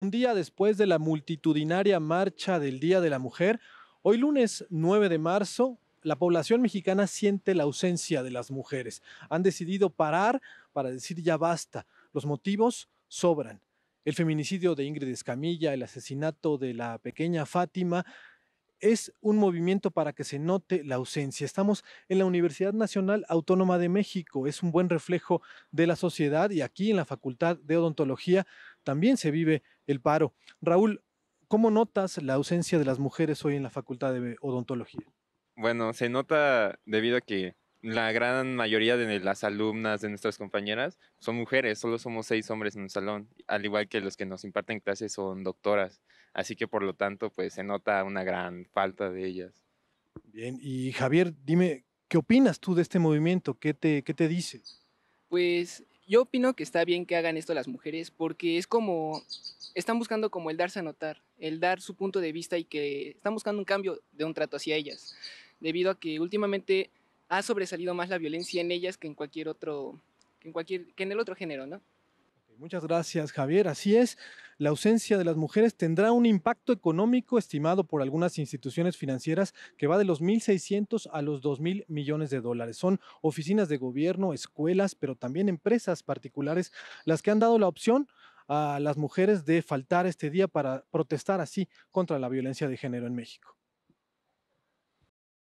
Un día después de la multitudinaria marcha del Día de la Mujer, hoy lunes 9 de marzo, la población mexicana siente la ausencia de las mujeres. Han decidido parar para decir ya basta. Los motivos sobran. El feminicidio de Ingrid Escamilla, el asesinato de la pequeña Fátima, es un movimiento para que se note la ausencia. Estamos en la Universidad Nacional Autónoma de México, es un buen reflejo de la sociedad y aquí en la Facultad de Odontología también se vive el paro. Raúl, ¿cómo notas la ausencia de las mujeres hoy en la Facultad de Odontología? Bueno, se nota debido a que la gran mayoría de las alumnas, de nuestras compañeras, son mujeres, solo somos seis hombres en un salón, al igual que los que nos imparten clases son doctoras, así que por lo tanto, pues se nota una gran falta de ellas. Bien, y Javier, dime, ¿qué opinas tú de este movimiento? ¿Qué te, qué te dices? Pues yo opino que está bien que hagan esto las mujeres porque es como, están buscando como el darse a notar, el dar su punto de vista y que están buscando un cambio de un trato hacia ellas, debido a que últimamente ha sobresalido más la violencia en ellas que en cualquier otro, que en, cualquier, que en el otro género, ¿no? Muchas gracias, Javier. Así es la ausencia de las mujeres tendrá un impacto económico estimado por algunas instituciones financieras que va de los 1.600 a los 2.000 millones de dólares. Son oficinas de gobierno, escuelas, pero también empresas particulares las que han dado la opción a las mujeres de faltar este día para protestar así contra la violencia de género en México.